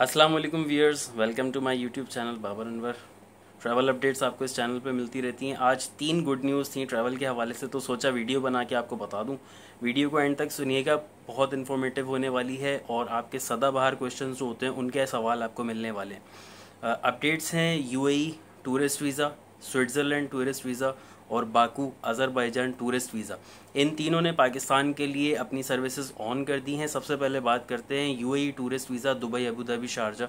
अस्सलाम वालेकुम viewers welcome to my YouTube channel Babar Anwar travel updates आपको इस चैनल पे मिलती रहती हैं आज तीन गुड न्यूज़ थी ट्रैवल के हवाले से तो सोचा वीडियो बना के आपको बता दूं वीडियो को एंड तक सुनिएगा बहुत इन्फॉर्मेटिव होने वाली है और आपके सदाबहार क्वेश्चन जो होते हैं उनके सवाल आपको मिलने वाले हैं अपडेट्स हैं UAE tourist visa Switzerland tourist visa और बाकू अज़रबैजान टूरिस्ट वीज़ा इन तीनों ने पाकिस्तान के लिए अपनी सर्विसेज ऑन कर दी हैं सबसे पहले बात करते हैं UAE tourist visa Dubai Abu Dhabi Sharjah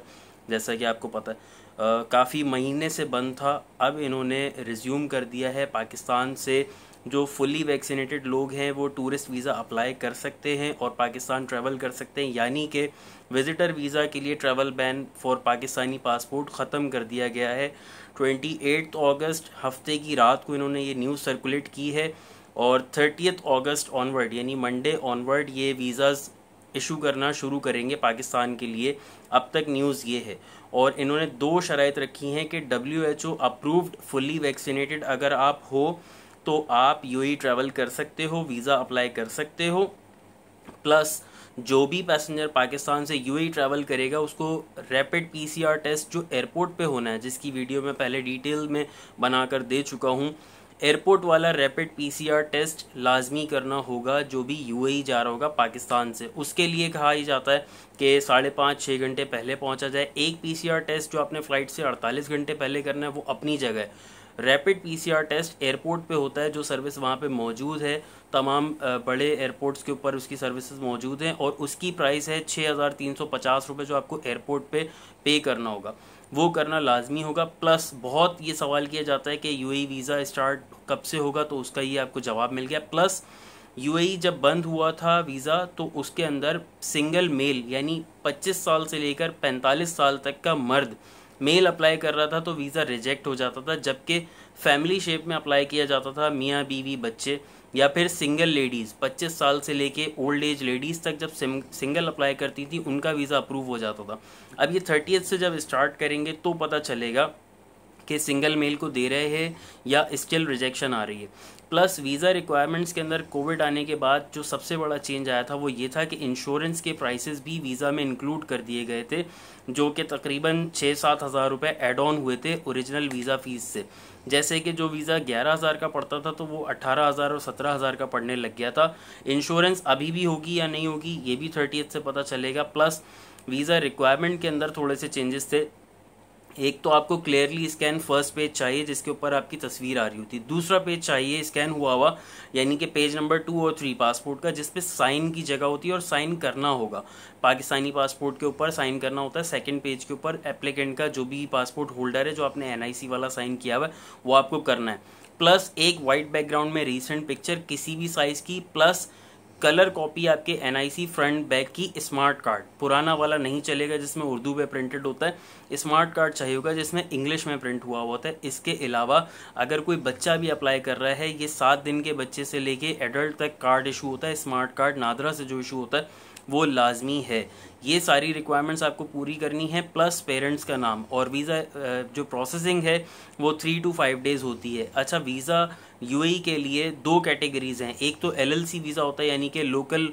जैसा कि आपको पता है काफ़ी महीने से बंद था अब इन्होंने रिज्यूम कर दिया है पाकिस्तान से जो फुली वैक्सीनेटेड लोग हैं वो टूरिस्ट वीज़ा अप्लाई कर सकते हैं और पाकिस्तान ट्रैवल कर सकते हैं यानी कि विज़िटर वीज़ा के लिए travel ban for Pakistani passport ख़त्म कर दिया गया है ट्वेंटी एट्थ अगस्त हफ्ते की रात को इन्होंने ये न्यूज़ सर्कुलेट की है और थर्टीथ अगस्त ऑनवर्ड यानी मंडे ऑनवर्ड ये वीज़ाज़ इशू करना शुरू करेंगे पाकिस्तान के लिए अब तक न्यूज़ ये है और इन्होंने दो शरात रखी हैं कि W H O approved fully vaccinated अगर आप हो तो आप यूएई ट्रैवल e कर सकते हो वीज़ा अप्लाई कर सकते हो प्लस जो भी पैसेंजर पाकिस्तान से यूएई ट्रैवल e करेगा उसको रैपिड पीसीआर टेस्ट जो एयरपोर्ट पे होना है जिसकी वीडियो मैं पहले डिटेल में बनाकर दे चुका हूँ एयरपोर्ट वाला रैपिड पीसीआर टेस्ट लाजमी करना होगा जो भी यूएई e जा रहा होगा पाकिस्तान से उसके लिए कहा ही जाता है कि साढ़े पाँच छः घंटे पहले पहुँचा जाए एक पी टेस्ट जो आपने फ़्लाइट से अड़तालीस घंटे पहले करना है वो अपनी जगह है रैपिड पीसीआर टेस्ट एयरपोर्ट पे होता है जो सर्विस वहाँ पे मौजूद है तमाम बड़े एयरपोर्ट्स के ऊपर उसकी सर्विसेज मौजूद हैं और उसकी प्राइस है छः हज़ार तीन सौ पचास रुपये जो आपको एयरपोर्ट पे पे करना होगा वो करना लाजमी होगा प्लस बहुत ये सवाल किया जाता है कि यू वीज़ा स्टार्ट कब से होगा तो उसका ये आपको जवाब मिल गया प्लस यू e जब बंद हुआ था वीज़ा तो उसके अंदर सिंगल मेल यानी 25 साल से लेकर 45 साल तक का मर्द मेल अप्लाई कर रहा था तो वीज़ा रिजेक्ट हो जाता था जबकि फैमिली शेप में अप्लाई किया जाता था मियाँ बीवी बच्चे या फिर सिंगल लेडीज़ पच्चीस साल से लेके ओल्ड एज लेडीज़ तक जब सिंगल अप्लाई करती थी उनका वीज़ा अप्रूव हो जाता था अब ये थर्टी से जब स्टार्ट करेंगे तो पता चलेगा के सिंगल मेल को दे रहे हैं या स्टिल रिजेक्शन आ रही है प्लस वीज़ा रिक्वायरमेंट्स के अंदर कोविड आने के बाद जो सबसे बड़ा चेंज आया था वो ये था कि इंश्योरेंस के प्राइसेस भी वीज़ा में इंक्लूड कर दिए गए थे जो कि तकरीबन छः सात हज़ार रुपये एड ऑन हुए थे ओरिजिनल वीज़ा फ़ीस से जैसे कि जो वीज़ा ग्यारह हज़ार का पड़ता था तो वो अट्ठारह हज़ार और सत्रह हज़ार का पड़ने लग गया था इंश्योरेंस अभी भी होगी या नहीं होगी ये भी थर्टी से पता चलेगा प्लस वीज़ा रिक्वायरमेंट के अंदर थोड़े से चेंजेस थे एक तो आपको क्लियरली स्कैन फर्स्ट पेज चाहिए जिसके ऊपर आपकी तस्वीर आ रही होती है दूसरा पेज चाहिए स्कैन हुआ हुआ यानी कि पेज नंबर टू और थ्री पासपोर्ट का जिसपे साइन की जगह होती है और साइन करना होगा पाकिस्तानी पासपोर्ट के ऊपर साइन करना होता है सेकंड पेज के ऊपर एप्लीकेंट का जो भी पासपोर्ट होल्डर है जो आपने एन वाला साइन किया हुआ है वो आपको करना है प्लस एक वाइट बैकग्राउंड में रिसेंट पिक्चर किसी भी साइज़ की प्लस कलर कॉपी आपके एन फ्रंट बैक की स्मार्ट कार्ड पुराना वाला नहीं चलेगा जिसमें उर्दू में प्रिंटेड होता है स्मार्ट कार्ड चाहिए होगा जिसमें इंग्लिश में प्रिंट हुआ होता है इसके अलावा अगर कोई बच्चा भी अप्लाई कर रहा है ये सात दिन के बच्चे से लेके एडल्ट तक कार्ड इशू होता है स्मार्ट कार्ड नादरा से जो इशू होता है वो लाजमी है ये सारी रिक्वायरमेंट्स आपको पूरी करनी है प्लस पेरेंट्स का नाम और वीज़ा जो प्रोसेसिंग है वो थ्री टू फाइव डेज़ होती है अच्छा वीज़ा यूएई e के लिए दो कैटेगरीज़ हैं एक तो एलएलसी वीज़ा होता है यानी कि लोकल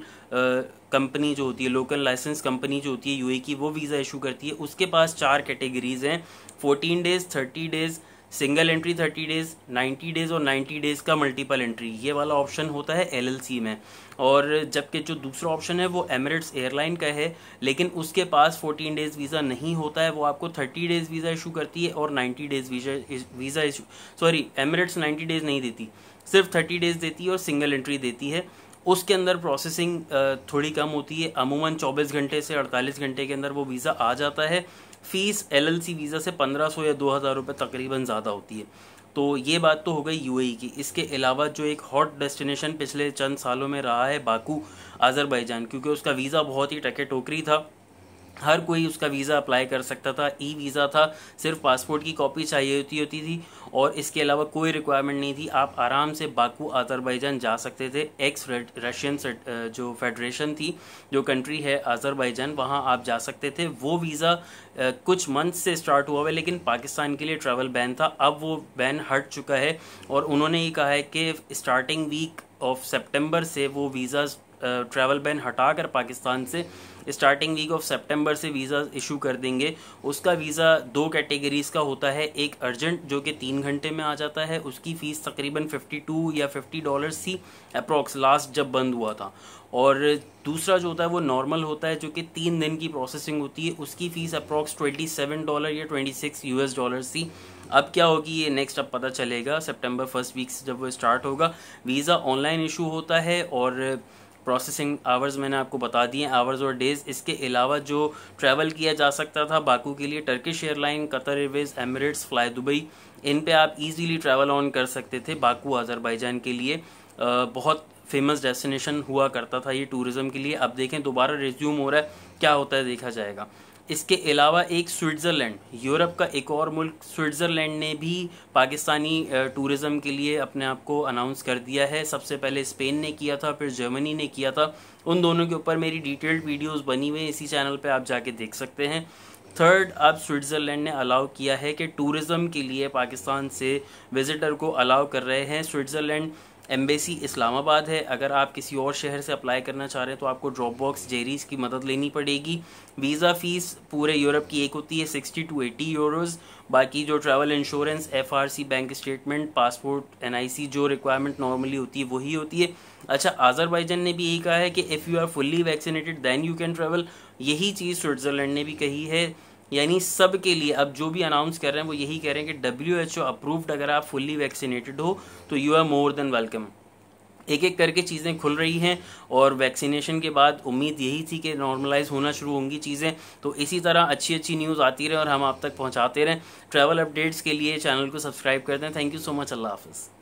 कंपनी जो होती है लोकल लाइसेंस कंपनी जो होती है यूएई e की वो वीज़ा इशू करती है उसके पास चार कैटेगरीज़ हैं fourteen days thirty days single entry 30 days 90 days और 90 डेज का मल्टीपल एंट्री ये वाला ऑप्शन होता है एलएलसी में और जबकि जो दूसरा ऑप्शन है वो एमरेट्स एयरलाइन का है लेकिन उसके पास 14 डेज वीज़ा नहीं होता है वो आपको 30 डेज वीज़ा इशू करती है और 90 days visa visa issue sorry Emirates 90 days नहीं देती सिर्फ 30 डेज देती है और सिंगल एंट्री देती है उसके अंदर प्रोसेसिंग थोड़ी कम होती है अमूमन 24 घंटे से 48 घंटे के अंदर वो वीज़ा आ जाता है फ़ीस एलएलसी वीज़ा से पंद्रह सौ या दो हज़ार रुपये तकरीबन ज़्यादा होती है तो ये बात तो हो गई यूएई की इसके अलावा जो एक हॉट डेस्टिनेशन पिछले चंद सालों में रहा है बाकू आज़रबैजान क्योंकि उसका वीज़ा बहुत ही टके टोकरी था हर कोई उसका वीज़ा अप्लाई कर सकता था ई वीज़ा था सिर्फ पासपोर्ट की कॉपी चाहिए होती होती थी और इसके अलावा कोई रिक्वायरमेंट नहीं थी आप आराम से बाकू आज़रबाईजान जा सकते थे एक्स रशियन जो फेडरेशन थी जो कंट्री है आज़रबाईजान वहाँ आप जा सकते थे वो वीज़ा कुछ मंथ से स्टार्ट हुआ हुआ है लेकिन पाकिस्तान के लिए ट्रैवल बैन था अब वो बैन हट चुका है और उन्होंने ये कहा है कि स्टार्टिंग वीक ऑफ सेप्टेम्बर से वो वीज़ा ट्रैवल बैन हटाकर पाकिस्तान से स्टार्टिंग वीक ऑफ सितंबर से वीज़ा इशू कर देंगे उसका वीज़ा दो कैटेगरीज़ का होता है एक अर्जेंट जो कि तीन घंटे में आ जाता है उसकी फ़ीस तकरीबन 52 या 50 डॉलर्स थी अप्रॉक्स लास्ट जब बंद हुआ था और दूसरा जो होता है वो नॉर्मल होता है जो कि तीन दिन की प्रोसेसिंग होती है उसकी फ़ीस अप्रॉक्स 27 डॉलर या 26 यूएस डॉलर्स थी अब क्या होगी ये नेक्स्ट अब पता चलेगा सेप्टेम्बर फर्स्ट वीक से जब वो स्टार्ट होगा वीज़ा ऑनलाइन इशू होता है और प्रोसेसिंग आवर्स मैंने आपको बता दिए आवर्स और डेज़ इसके अलावा जो ट्रैवल किया जा सकता था बाकू के लिए Turkish airline Qatar Airways Emirates fly Dubai इन पे आप इजीली ट्रैवल ऑन कर सकते थे बाकू आज़रबाईजान के लिए आ, बहुत फेमस डेस्टिनेशन हुआ करता था ये टूरिज़्म के लिए अब देखें दोबारा रिज्यूम हो रहा है क्या होता है देखा जाएगा इसके अलावा एक स्विट्ज़रलैंड यूरोप का एक और मुल्क स्विट्ज़रलैंड ने भी पाकिस्तानी टूरिज़्म के लिए अपने आप को अनाउंस कर दिया है सबसे पहले स्पेन ने किया था फिर जर्मनी ने किया था उन दोनों के ऊपर मेरी डिटेल्ड वीडियोस बनी हुई इसी चैनल पे आप जाके देख सकते हैं थर्ड अब स्विट्ज़रलैंड ने अलाउ किया है कि टूरिज़म के लिए पाकिस्तान से विज़िटर को अलाउ कर रहे हैं स्विट्ज़रलैंड एम्बेसी इस्लामाबाद है अगर आप किसी और शहर से अप्लाई करना चाह रहे हैं तो आपको ड्रॉप बॉक्स जेरीज की मदद लेनी पड़ेगी वीज़ा फ़ीस पूरे यूरोप की एक होती है सिक्सटी टू एटी यूरोज़ बाकी जो travel insurance F R C bank statement passport N I C जो रिक्वायरमेंट नॉर्मली होती है वही होती है अच्छा आजरबाइजन ने भी यही कहा है कि if you are fully vaccinated then you can travel यही चीज़ स्विट्ज़रलैंड ने भी कही है यानी सब के लिए अब जो भी अनाउंस कर रहे हैं वो यही कह रहे हैं कि डब्ल्यू एच ओ अप्रूव्ड अगर आप फुल्ली वैक्सीनेटेड हो तो you are more than welcome एक एक करके चीज़ें खुल रही हैं और वैक्सीनेशन के बाद उम्मीद यही थी कि नॉर्मलाइज होना शुरू होंगी चीज़ें तो इसी तरह अच्छी अच्छी न्यूज़ आती रहे और हम आप तक पहुँचाते रहें ट्रैवल अपडेट्स के लिए चैनल को सब्सक्राइब कर दें थैंक यू सो मच अल्लाह हाफिज़